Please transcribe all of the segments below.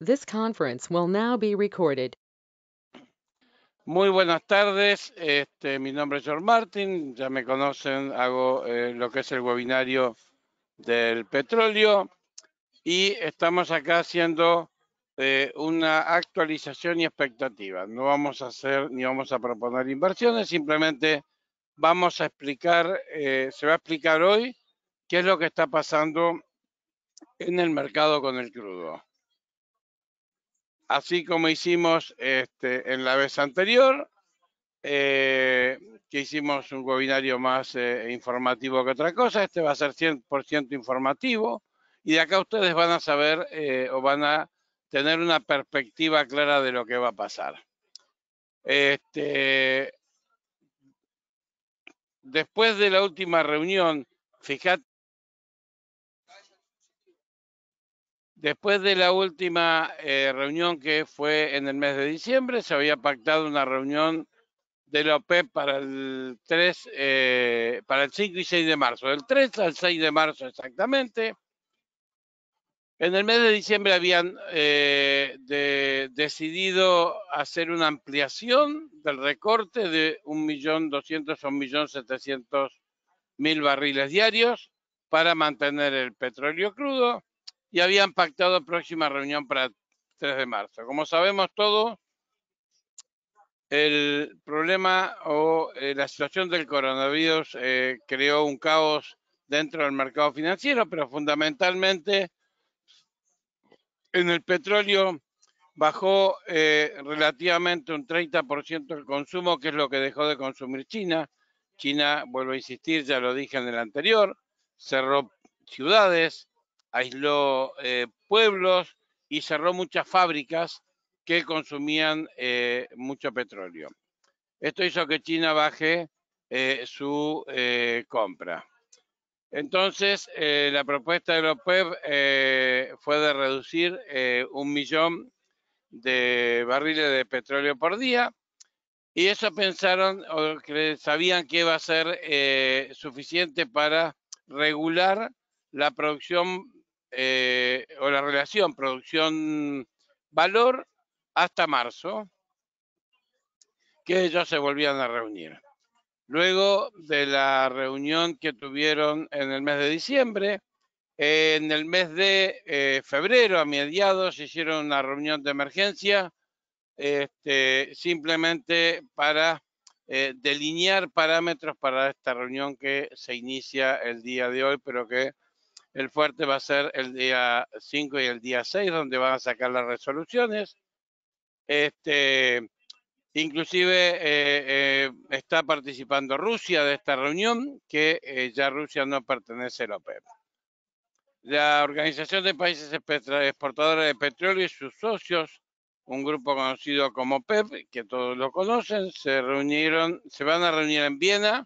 This conference will now be recorded. Muy buenas tardes, este, mi nombre es George Martin, ya me conocen, hago eh, lo que es el webinario del petróleo y estamos acá haciendo eh, una actualización y expectativa. No vamos a hacer ni vamos a proponer inversiones, simplemente vamos a explicar, eh, se va a explicar hoy qué es lo que está pasando en el mercado con el crudo así como hicimos este, en la vez anterior, eh, que hicimos un webinario más eh, informativo que otra cosa, este va a ser 100% informativo y de acá ustedes van a saber eh, o van a tener una perspectiva clara de lo que va a pasar. Este, después de la última reunión, fíjate Después de la última eh, reunión que fue en el mes de diciembre, se había pactado una reunión de la OPEP para el 3, eh, para el 5 y 6 de marzo, del 3 al 6 de marzo exactamente. En el mes de diciembre habían eh, decidido hacer una ampliación del recorte de 1.200.000 o 1.700.000 barriles diarios para mantener el petróleo crudo y habían pactado próxima reunión para 3 de marzo. Como sabemos todos, el problema o eh, la situación del coronavirus eh, creó un caos dentro del mercado financiero, pero fundamentalmente en el petróleo bajó eh, relativamente un 30% el consumo, que es lo que dejó de consumir China. China, vuelvo a insistir, ya lo dije en el anterior, cerró ciudades, aisló eh, pueblos y cerró muchas fábricas que consumían eh, mucho petróleo. Esto hizo que China baje eh, su compra. Entonces, la propuesta de los OPEP fue de reducir un millón de barriles de petróleo por día y eso pensaron o que sabían que iba a ser suficiente para regular la producción eh, o la relación producción-valor hasta marzo, que ellos se volvían a reunir. Luego de la reunión que tuvieron en el mes de diciembre, en el mes de eh, febrero, a mediados, se hicieron una reunión de emergencia este, simplemente para eh, delinear parámetros para esta reunión que se inicia el día de hoy, pero que el fuerte va a ser el día 5 y el día 6, donde van a sacar las resoluciones. Este, inclusive eh, eh, está participando Rusia de esta reunión, que eh, ya Rusia no pertenece a la OPEP. La Organización de Países Exportadores de Petróleo y sus socios, un grupo conocido como OPEP, que todos lo conocen, se reunieron, se van a reunir en Viena.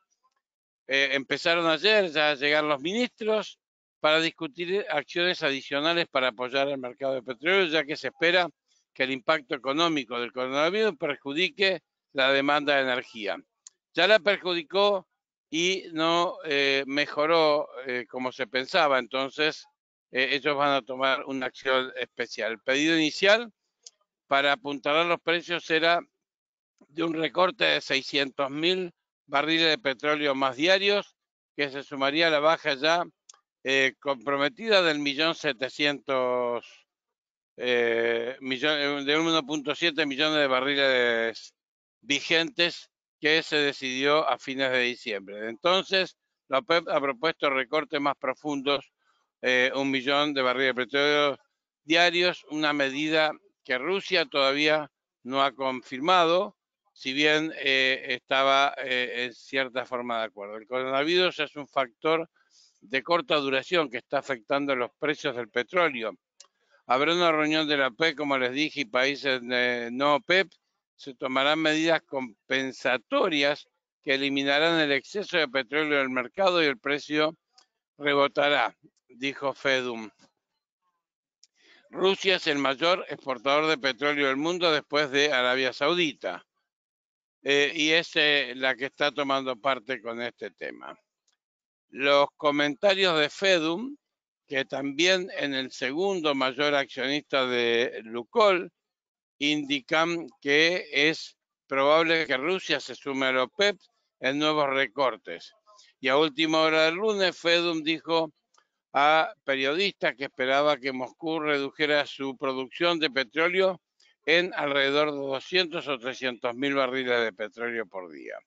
empezaron ayer ya a llegar los ministros para discutir acciones adicionales para apoyar el mercado de petróleo, ya que se espera que el impacto económico del coronavirus perjudique la demanda de energía. Ya la perjudicó y no eh, mejoró eh, como se pensaba, entonces eh, ellos van a tomar una acción especial. El pedido inicial para apuntalar los precios era de un recorte de 600 mil barriles de petróleo más diarios, que se sumaría a la baja ya eh, comprometida del millón setecientos eh, eh, de 1.7 millones de barriles vigentes que se decidió a fines de diciembre. Entonces, la OPEP ha propuesto recortes más profundos, un millón de barriles de petróleo diarios, una medida que Rusia todavía no ha confirmado, si bien estaba en cierta forma de acuerdo. El coronavirus es un factor de corta duración que está afectando los precios del petróleo. Habrá una reunión de la PEP, e como les dije, y países no PEP, e se tomarán medidas compensatorias que eliminarán el exceso de petróleo del mercado y el precio rebotará, dijo Fedum. Rusia es el mayor exportador de petróleo del mundo después de Arabia Saudita eh, y es eh, la que está tomando parte con este tema los comentarios de Fedum, que también en el segundo mayor accionista de Lucol, indican que es probable que Rusia se sume a los OPEP en nuevos recortes. Y a última hora del lunes, Fedum dijo a periodistas que esperaba que Moscú redujera su producción de petróleo en alrededor de 200 o 300 mil barriles de petróleo por día.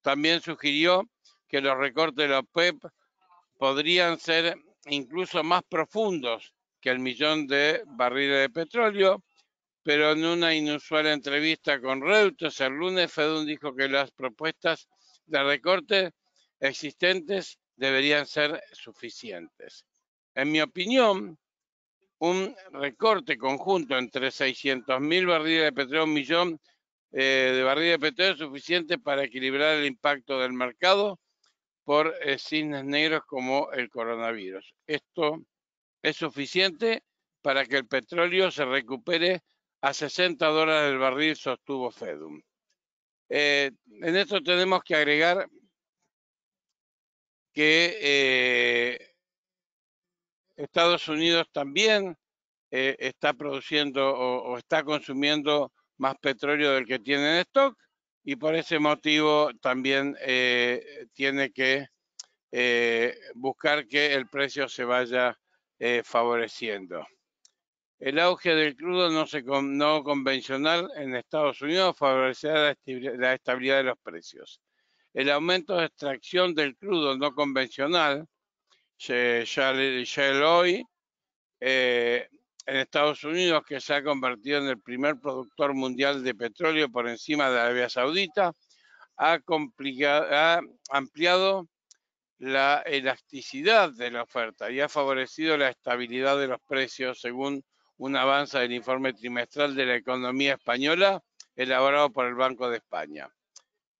También sugirió que los recortes de la PEP podrían ser incluso más profundos que el millón de barriles de petróleo, pero en una inusual entrevista con Reuters el lunes, Fedun dijo que las propuestas de recorte existentes deberían ser suficientes. En mi opinión, un recorte conjunto entre 600.000 barriles de petróleo, un millón eh, de barriles de petróleo es suficiente para equilibrar el impacto del mercado por eh, cisnes negros como el coronavirus. Esto es suficiente para que el petróleo se recupere a 60 dólares el barril, sostuvo Fedum. Eh, en esto tenemos que agregar que eh, Estados Unidos también está produciendo o, está consumiendo más petróleo del que tiene en stock y por ese motivo también eh, tiene que eh, buscar que el precio se vaya eh, favoreciendo. El auge del crudo no, convencional en Estados Unidos favorecerá la estabilidad de los precios. El aumento de extracción del crudo no convencional, shale oil, en Estados Unidos, que se ha convertido en el primer productor mundial de petróleo por encima de Arabia Saudita, ha, ha ampliado la elasticidad de la oferta y ha favorecido la estabilidad de los precios, según un avance del informe trimestral de la economía española elaborado por el Banco de España.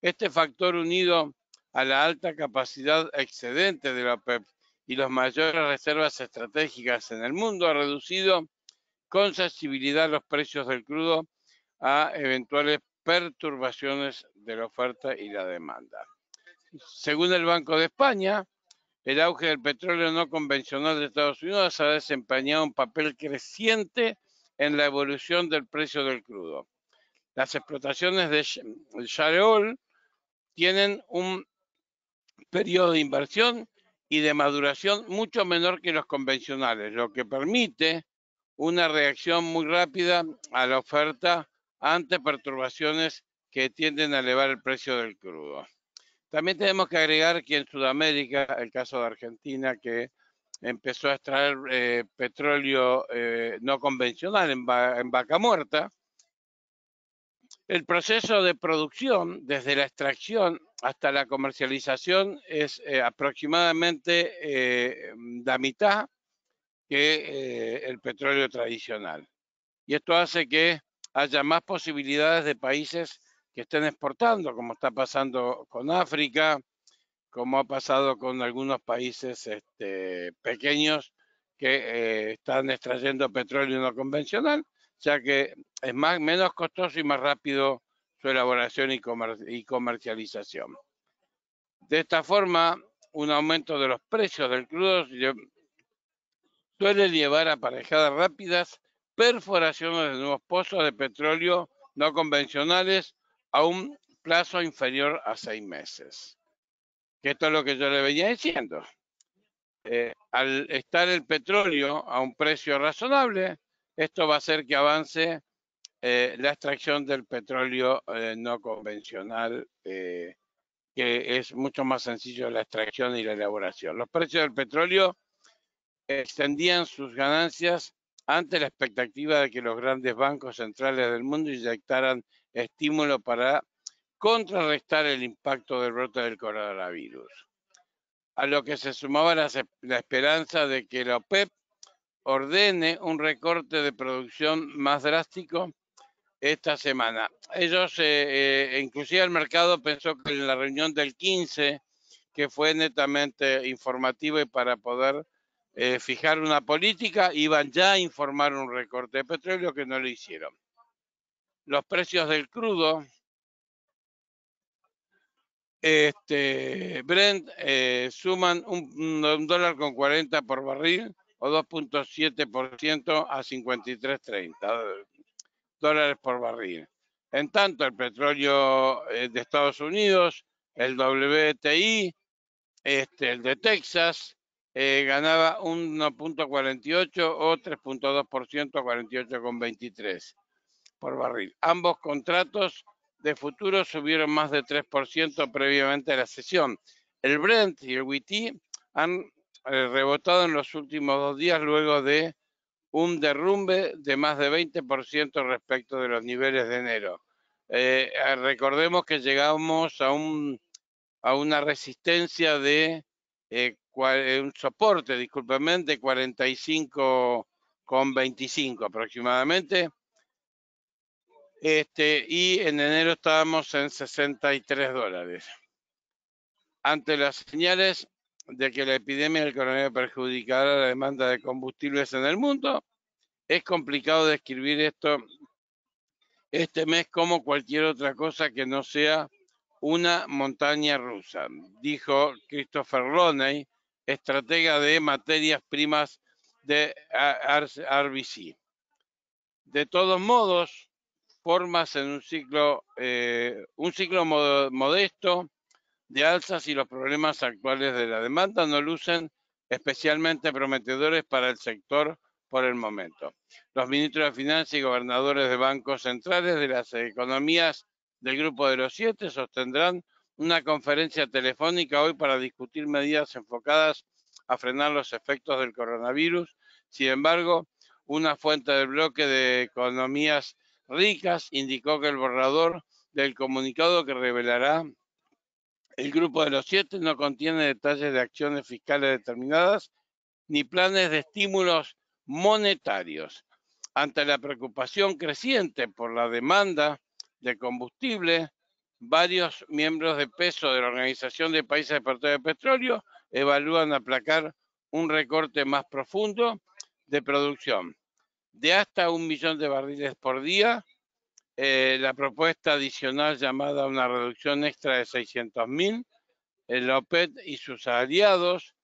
Este factor unido a la alta capacidad excedente de la e y las mayores reservas estratégicas en el mundo, ha reducido con sensibilidad los precios del crudo a eventuales perturbaciones de la oferta y la demanda. Según el Banco de España, el auge del petróleo no convencional de Estados Unidos ha desempeñado un papel creciente en la evolución del precio del crudo. Las explotaciones de Shale tienen un periodo de inversión y de maduración mucho menor que los convencionales, lo que permite una reacción muy rápida a la oferta ante perturbaciones que tienden a elevar el precio del crudo. También tenemos que agregar que en Sudamérica, el caso de Argentina, que empezó a extraer eh, petróleo eh, no convencional en, en vaca muerta, el proceso de producción, desde la extracción hasta la comercialización es eh, aproximadamente eh, la mitad que eh, el petróleo tradicional. Y esto hace que haya más posibilidades de países que estén exportando, como está pasando con África, como ha pasado con algunos países este, pequeños que están extrayendo petróleo no convencional, ya que es más, menos costoso y más rápido su elaboración y, comercialización. De esta forma, un aumento de los precios del crudo suele llevar a parejadas rápidas perforaciones de nuevos pozos de petróleo no convencionales a un plazo inferior a seis meses. esto es lo que yo le venía diciendo. Eh, al estar el petróleo a un precio razonable, esto va a hacer que avance eh, la extracción del petróleo eh, no convencional, eh, que es mucho más sencillo la extracción y la elaboración. Los precios del petróleo extendían sus ganancias ante la expectativa de que los grandes bancos centrales del mundo inyectaran estímulo para contrarrestar el impacto del brote del coronavirus. A lo que se sumaba la esperanza de que la OPEP ordene un recorte de producción más drástico esta semana. Ellos, eh, eh, inclusive el mercado pensó que en la reunión del 15, que fue netamente informativa y para poder eh, fijar una política, iban ya a informar un recorte de petróleo que no lo hicieron. Los precios del crudo, este, Brent, suman un, un, dólar con 40 por barril o 2.7% a 53.30 dólares por barril. En tanto, el petróleo eh, de Estados Unidos, el WTI, este, el de Texas, eh, ganaba 1.48 o 3.2% a 48,23 por barril. Ambos contratos de futuro subieron más de 3% previamente a la sesión. El Brent y el WTI han eh, rebotado en los últimos dos días luego de un derrumbe de más de 20% respecto de los niveles de enero. Eh, ah, recordemos que llegamos a, a una resistencia de eh, eh, un soporte, disculpenme, de 45,25 aproximadamente. Este, y en enero estábamos en 63 dólares. Ante las señales de que la epidemia del coronavirus perjudicará la demanda de combustibles en el mundo. Es complicado describir esto este mes como cualquier otra cosa que no sea una montaña rusa, dijo Christopher Roney, estratega de materias primas de RBC. De todos modos, formas en un ciclo, eh, un ciclo modesto de alzas y los problemas actuales de la demanda no lucen especialmente prometedores para el sector por el momento. Los ministros de Finanzas y gobernadores de bancos centrales de las economías del Grupo de los Siete sostendrán una conferencia telefónica hoy para discutir medidas enfocadas a frenar los efectos del coronavirus. Sin embargo, una fuente del bloque de economías ricas indicó que el borrador del comunicado que revelará el grupo de los siete no contiene detalles de acciones fiscales determinadas ni planes de estímulos monetarios. Ante la preocupación creciente por la demanda de combustible, varios miembros de peso de la Organización de Países Exportadores de Petróleo evalúan aplacar un recorte más profundo de producción de hasta un millón de barriles por día eh, la propuesta adicional llamada una reducción extra de 600.000, el OPEP e y sus aliados,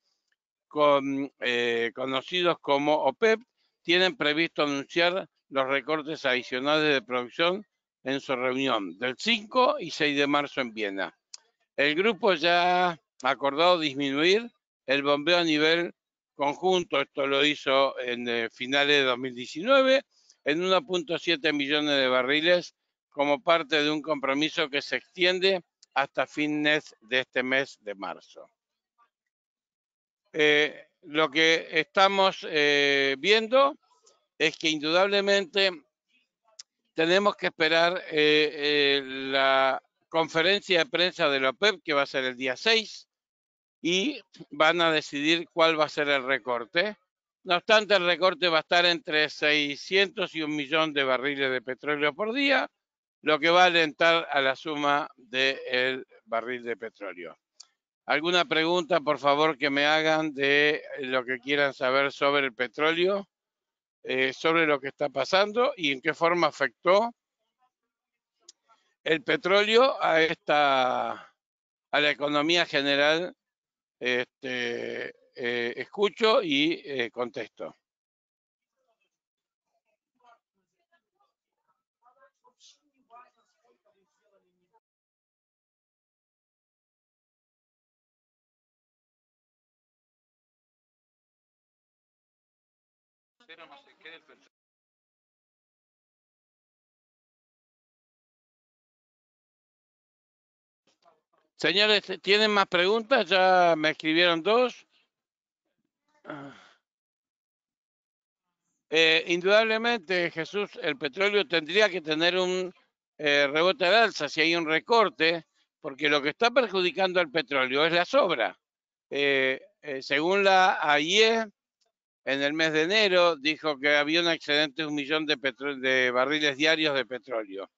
eh, conocidos como OPEP, e tienen previsto anunciar los recortes adicionales de producción en su reunión del 5 y 6 de marzo en Viena. El grupo ya ha acordado disminuir el bombeo a nivel conjunto, esto lo hizo en eh, finales de 2019 en 1.7 millones de barriles como parte de un compromiso que se extiende hasta fines de este mes de marzo. Eh, lo que estamos eh, viendo es que indudablemente tenemos que esperar eh, la conferencia de prensa de la OPEP que va a ser el día 6 y van a decidir cuál va a ser el recorte no obstante, el recorte va a estar entre 600 y un millón de barriles de petróleo por día, lo que va a alentar a la suma del barril de petróleo. ¿Alguna pregunta, por favor, que me hagan de lo que quieran saber sobre el petróleo, eh, sobre lo que está pasando y en qué forma afectó el petróleo a esta a la economía general este, eh, escucho y eh, contesto. Señores, ¿tienen más preguntas? Ya me escribieron dos. Ah. Eh, indudablemente, Jesús, el petróleo tendría que tener un eh, rebote de alza si hay un recorte, porque lo que está perjudicando al petróleo es la sobra. Eh, según la AIE, en el mes de enero dijo que había un excedente de un millón de, de barriles diarios de petróleo.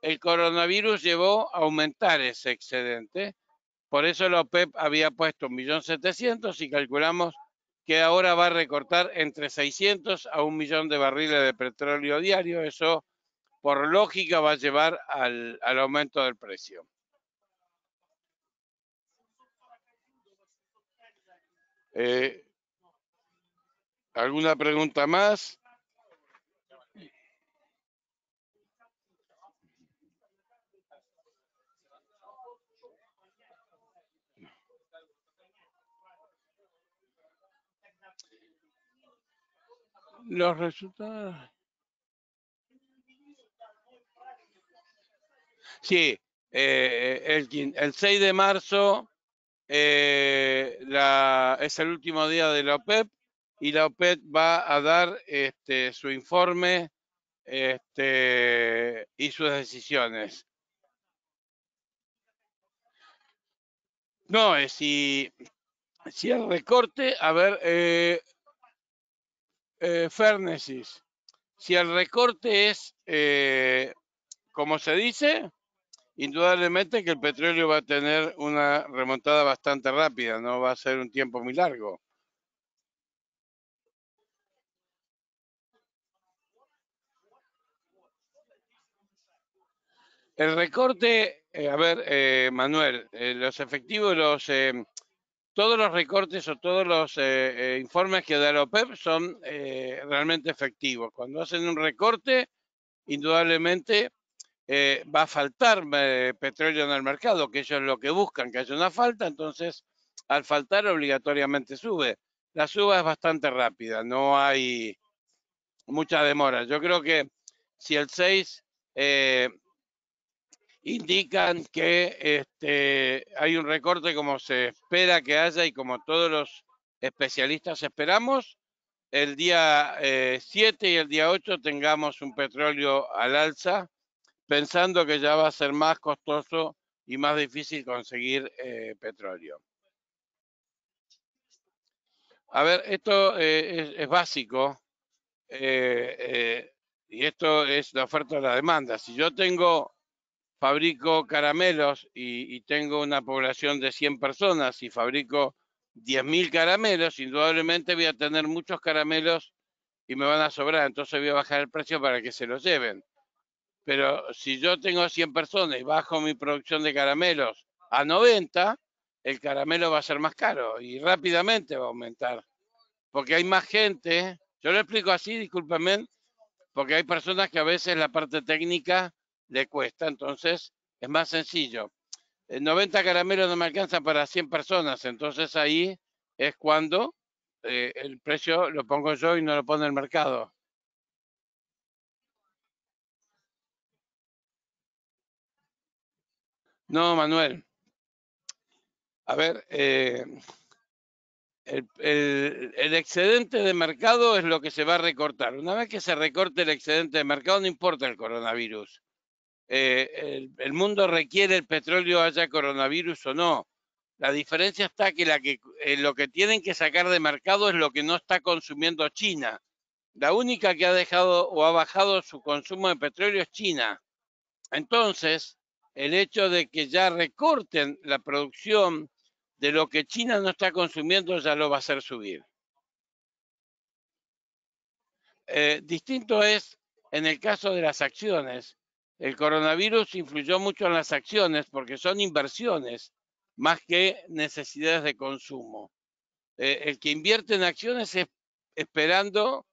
El coronavirus llevó a aumentar ese excedente, por eso la OPEP había puesto un millón setecientos y calculamos que ahora va a recortar entre 600 a un millón de barriles de petróleo diario. Eso, por lógica, va a llevar al, al aumento del precio. Eh, ¿Alguna pregunta más? Los resultados. Sí, eh, eh, el, el 6 de marzo eh, la, es el último día de la OPEP y la OPEP va a dar este, su informe este, y sus decisiones. No, si, si el recorte, a ver, eh, Fernesis, si el recorte es, eh, como se dice, indudablemente que el petróleo va a tener una remontada bastante rápida, no va a ser un tiempo muy largo. El recorte, eh, a ver, eh, Manuel, los efectivos, los todos los recortes o todos los eh, eh, informes que da la OPEP son eh, realmente efectivos. Cuando hacen un recorte, indudablemente va a faltar petróleo en el mercado, que ellos lo que buscan, que haya una falta, entonces al faltar obligatoriamente sube. La suba es bastante rápida, no hay mucha demora. Yo creo que si el 6 indican que este, hay un recorte como se espera que haya y como todos los especialistas esperamos. El día 7 eh, y el día 8 tengamos un petróleo al alza, pensando que ya va a ser más costoso y más difícil conseguir eh, petróleo. A ver, esto eh, es, básico y esto es la oferta de la demanda. Si yo tengo fabrico caramelos y, tengo una población de 100 personas y fabrico 10.000 caramelos, indudablemente voy a tener muchos caramelos y me van a sobrar, entonces voy a bajar el precio para que se los lleven. Pero si yo tengo 100 personas y bajo mi producción de caramelos a 90, el caramelo va a ser más caro y rápidamente va a aumentar, porque hay más gente. Yo lo explico así, discúlpame, porque hay personas que a veces la parte técnica le cuesta. Entonces, es más sencillo. 90 eh, caramelos no me alcanzan para 100 personas, entonces ahí es cuando eh, el precio lo pongo yo y no lo pone el mercado. No, Manuel. A ver, eh, el, excedente de mercado es lo que se va a recortar. Una vez que se recorte el excedente de mercado, no importa el coronavirus. Eh, el, mundo requiere el petróleo, haya coronavirus o no. La diferencia está que, eh, lo que tienen que sacar de mercado es lo que no está consumiendo China. La única que ha dejado o ha bajado su consumo de petróleo es China. Entonces, el hecho de que ya recorten la producción de lo que China no está consumiendo ya lo va a hacer subir. Eh, distinto es en el caso de las acciones, el coronavirus influyó mucho en las acciones porque son inversiones más que necesidades de consumo. Eh, el que invierte en acciones es esperando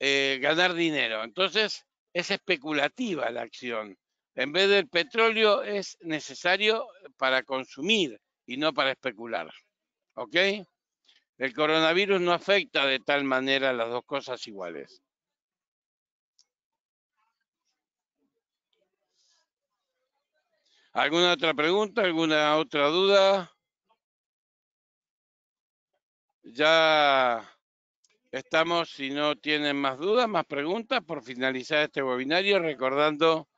eh, ganar dinero. Entonces es especulativa la acción. En vez del petróleo es necesario para consumir y no para especular. ¿Ok? El coronavirus no afecta de tal manera las dos cosas iguales. ¿Alguna otra pregunta? ¿Alguna otra duda? Ya estamos, si no tienen más dudas, más preguntas, por finalizar este webinario, recordando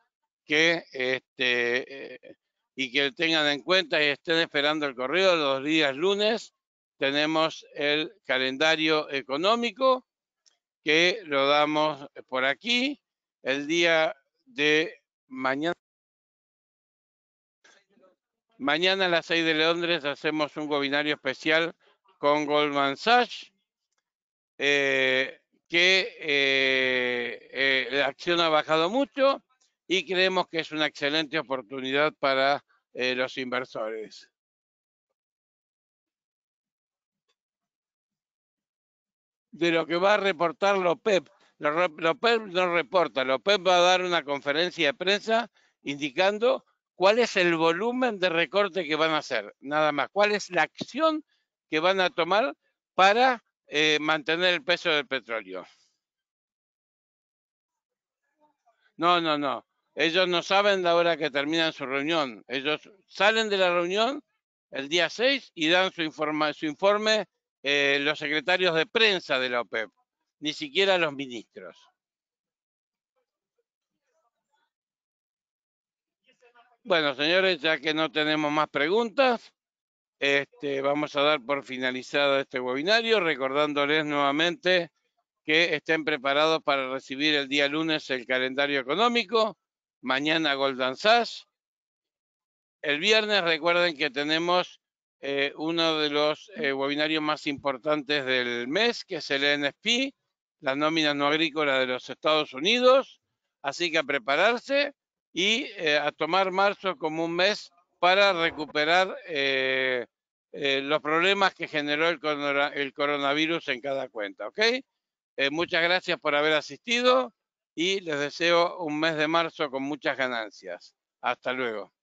que este eh, y que tengan en cuenta y estén esperando el correo los días lunes tenemos el calendario económico que lo damos por aquí el día de mañana Mañana a las 6 de Londres hacemos un webinario especial con Goldman Sachs, eh, que la eh, eh, acción ha bajado mucho y creemos que es una excelente oportunidad para los inversores. De lo que va a reportar LOPEP. LOPEP no reporta, LOPEP va a dar una conferencia de prensa indicando cuál es el volumen de recorte que van a hacer, nada más, cuál es la acción que van a tomar para eh, mantener el peso del petróleo. No, no, no. Ellos no saben la hora que terminan su reunión. Ellos salen de la reunión el día 6 y dan su, su informe eh, los secretarios de prensa de la OPEP, e ni siquiera los ministros. Bueno, señores, ya que no tenemos más preguntas, este, vamos a dar por finalizado este webinario, recordándoles nuevamente que estén preparados para recibir el día lunes el calendario económico, mañana Golden Sachs, El viernes recuerden que tenemos eh, uno de los eh, webinarios más importantes del mes, que es el NFP, la nómina no agrícola de los Estados Unidos. Así que a prepararse y eh, a tomar marzo como un mes para recuperar eh, eh, los problemas que generó el, el, coronavirus en cada cuenta. ¿ok? muchas gracias por haber asistido y les deseo un mes de marzo con muchas ganancias. Hasta luego.